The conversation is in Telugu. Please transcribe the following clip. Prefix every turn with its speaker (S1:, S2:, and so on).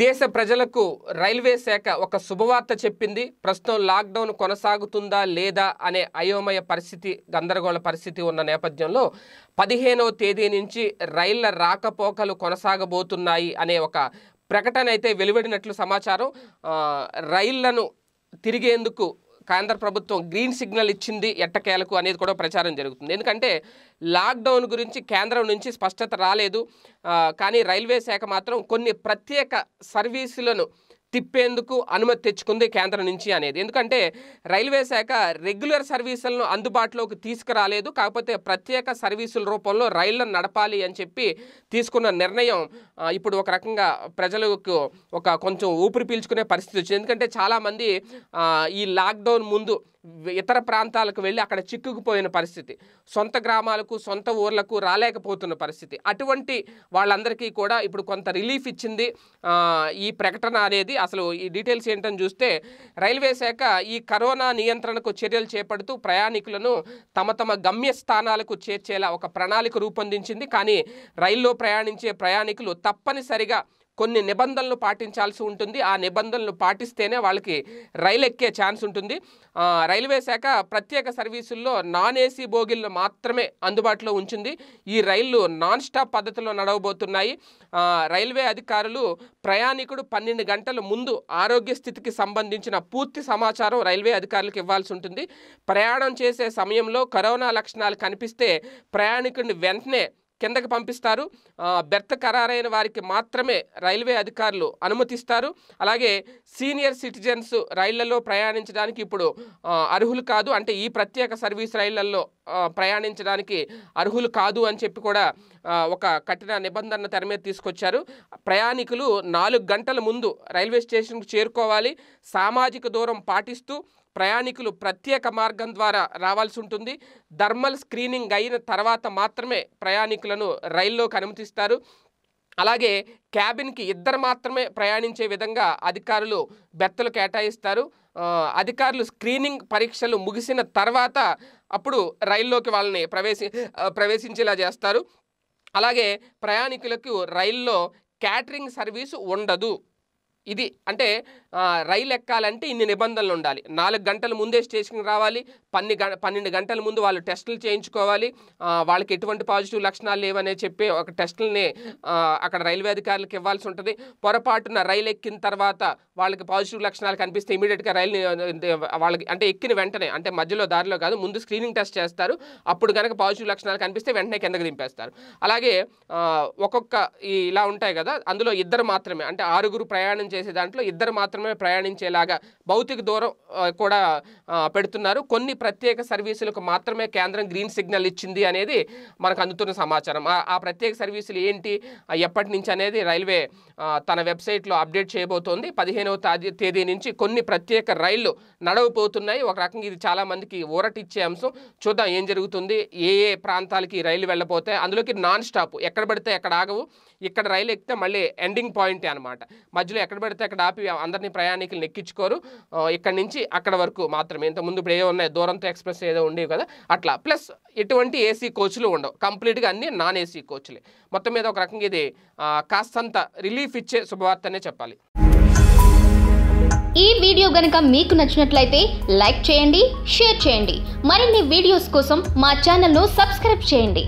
S1: దేశ ప్రజలకు రైల్వే శాఖ ఒక శుభవార్త చెప్పింది ప్రస్తుతం లాక్డౌన్ కొనసాగుతుందా లేదా అనే అయోమయ పరిస్థితి గందరగోళ పరిస్థితి ఉన్న నేపథ్యంలో పదిహేనవ తేదీ నుంచి రైళ్ల రాకపోకలు కొనసాగబోతున్నాయి అనే ఒక ప్రకటన అయితే వెలువడినట్లు సమాచారం రైళ్లను తిరిగేందుకు కేంద్ర ప్రభుత్వం గ్రీన్ సిగ్నల్ ఇచ్చింది ఎట్టకేలకు అనేది కూడా ప్రచారం జరుగుతుంది ఎందుకంటే లాక్డౌన్ గురించి కేంద్రం నుంచి స్పష్టత రాలేదు కానీ రైల్వే శాఖ మాత్రం కొన్ని ప్రత్యేక సర్వీసులను తిప్పేందుకు అనుమతి తెచ్చుకుంది కేంద్రం నుంచి అనేది ఎందుకంటే రైల్వే శాఖ రెగ్యులర్ సర్వీసులను అందుబాటులోకి తీసుకురాలేదు కాకపోతే ప్రత్యేక సర్వీసుల రూపంలో రైళ్లను నడపాలి అని చెప్పి తీసుకున్న నిర్ణయం ఇప్పుడు ఒక రకంగా ప్రజలకు ఒక కొంచెం ఊపిరి పీల్చుకునే పరిస్థితి వచ్చింది ఎందుకంటే చాలామంది ఈ లాక్డౌన్ ముందు ఇతర ప్రాంతాలకు వెళ్ళి అక్కడ చిక్కుకుపోయిన పరిస్థితి సొంత గ్రామాలకు సొంత ఊర్లకు రాలేకపోతున్న పరిస్థితి అటువంటి వాళ్ళందరికీ కూడా ఇప్పుడు కొంత రిలీఫ్ ఇచ్చింది ఈ ప్రకటన అనేది అసలు ఈ డీటెయిల్స్ ఏంటని చూస్తే రైల్వే శాఖ ఈ కరోనా నియంత్రణకు చర్యలు చేపడుతూ ప్రయాణికులను తమ తమ గమ్య స్థానాలకు చేర్చేలా ఒక ప్రణాళిక రూపొందించింది కానీ రైల్లో ప్రయాణించే ప్రయాణికులు తప్పనిసరిగా కొన్ని నిబంధనలు పాటించాల్సి ఉంటుంది ఆ నిబంధనలు పాటిస్తేనే వాళ్ళకి రైలు ఎక్కే ఛాన్స్ ఉంటుంది రైల్వే శాఖ ప్రత్యేక సర్వీసుల్లో నాన్ ఏసీ బోగిళ్ళు మాత్రమే అందుబాటులో ఉంచింది ఈ రైళ్లు నాన్ స్టాప్ పద్ధతిలో నడవబోతున్నాయి రైల్వే అధికారులు ప్రయాణికుడు పన్నెండు గంటల ముందు ఆరోగ్య స్థితికి సంబంధించిన పూర్తి సమాచారం రైల్వే అధికారులకు ఇవ్వాల్సి ఉంటుంది ప్రయాణం చేసే సమయంలో కరోనా లక్షణాలు కనిపిస్తే ప్రయాణికుడిని వెంటనే కిందకి పంపిస్తారు బెర్త్ ఖరారైన వారికి మాత్రమే రైల్వే అధికారులు అనుమతిస్తారు అలాగే సీనియర్ సిటిజన్స్ రైళ్లలో ప్రయాణించడానికి ఇప్పుడు అర్హులు కాదు అంటే ఈ ప్రత్యేక సర్వీస్ రైళ్లలో ప్రయాణించడానికి అర్హులు కాదు అని చెప్పి కూడా ఒక కఠిన నిబంధన తెర మీద తీసుకొచ్చారు ప్రయాణికులు నాలుగు గంటల ముందు రైల్వే స్టేషన్కు చేరుకోవాలి సామాజిక దూరం పాటిస్తూ ప్రయాణికులు ప్రత్యేక మార్గం ద్వారా రావాల్సి ఉంటుంది థర్మల్ స్క్రీనింగ్ అయిన తర్వాత మాత్రమే ప్రయాణికులను రైల్లోకి అనుమతిస్తారు అలాగే క్యాబిన్కి ఇద్దరు మాత్రమే ప్రయాణించే విధంగా అధికారులు బెత్తలు కేటాయిస్తారు అధికారులు స్క్రీనింగ్ పరీక్షలు ముగిసిన తర్వాత అప్పుడు రైల్లోకి వాళ్ళని ప్రవేశి ప్రవేశించేలా చేస్తారు అలాగే ప్రయాణికులకు రైల్లో క్యాటరింగ్ సర్వీసు ఉండదు ఇది అంటే రైలు ఎక్కాలంటే ఇన్ని నిబంధనలు ఉండాలి నాలుగు గంటల ముందే స్టేషన్కి రావాలి పన్ని గ పన్నెండు గంటల ముందు వాళ్ళు టెస్టులు చేయించుకోవాలి వాళ్ళకి ఎటువంటి పాజిటివ్ లక్షణాలు లేవనే చెప్పి ఒక టెస్టులని అక్కడ రైల్వే అధికారులకు ఇవ్వాల్సి ఉంటుంది పొరపాటున రైలు ఎక్కిన తర్వాత వాళ్ళకి పాజిటివ్ లక్షణాలు కనిపిస్తే ఇమీడియట్గా రైలు వాళ్ళకి అంటే ఎక్కిన వెంటనే అంటే మధ్యలో దారిలో కాదు ముందు స్క్రీనింగ్ టెస్ట్ చేస్తారు అప్పుడు కనుక పాజిటివ్ లక్షణాలు కనిపిస్తే వెంటనే కిందకి దింపేస్తారు అలాగే ఒక్కొక్క ఇలా ఉంటాయి కదా అందులో ఇద్దరు మాత్రమే అంటే ఆరుగురు ప్రయాణం చేసే దాంట్లో ఇద్దరు మాత్రమే ప్రయాణించేలాగా భౌతిక దూరం కూడా పెడుతున్నారు కొన్ని ప్రత్యేక సర్వీసులకు మాత్రమే కేంద్రం గ్రీన్ సిగ్నల్ ఇచ్చింది అనేది మనకు అందుతున్న సమాచారం ఆ ప్రత్యేక సర్వీసులు ఏంటి ఎప్పటి నుంచి అనేది రైల్వే తన వెబ్సైట్లో అప్డేట్ చేయబోతోంది పదిహేనవ తేదీ నుంచి కొన్ని ప్రత్యేక రైళ్లు నడవపోతున్నాయి ఒక రకంగా ఇది చాలామందికి ఊరటిచ్చే అంశం చూద్దాం ఏం జరుగుతుంది ఏ ఏ ప్రాంతాలకి రైలు వెళ్ళబోతే అందులోకి నాన్ స్టాప్ ఎక్కడ పడితే ఎక్కడ ఆగవు ఇక్కడ రైలు ఎక్కితే మళ్ళీ ఎండింగ్ పాయింటే అనమాట మధ్యలో ఎక్కడ పెడితే అక్కడ ఆపి అందరినీ ప్రయాణికులు ఎక్కించుకోరు ఇక్కడ నుంచి అక్కడ వరకు మాత్రమే ముందు ఇప్పుడు ఏదో ఉన్నాయి దూరంతో ఎక్స్ప్రెస్ ఏదో ఉండేవి కదా అట్లా ప్లస్ ఎటువంటి ఏసీ కోచ్లు ఉండవు కంప్లీట్గా అన్ని నాన్ ఏసీ కోచ్లే మొత్తం మీద ఒక రకంగా ఇది కాస్తంత రిలీఫ్ ఇచ్చే శుభవార్తనే చెప్పాలి ఈ వీడియో గనక మీకు నచ్చినట్లయితే లైక్ చేయండి షేర్ చేయండి మరిన్ని వీడియోస్ కోసం మా ఛానల్ను సబ్స్క్రైబ్ చేయండి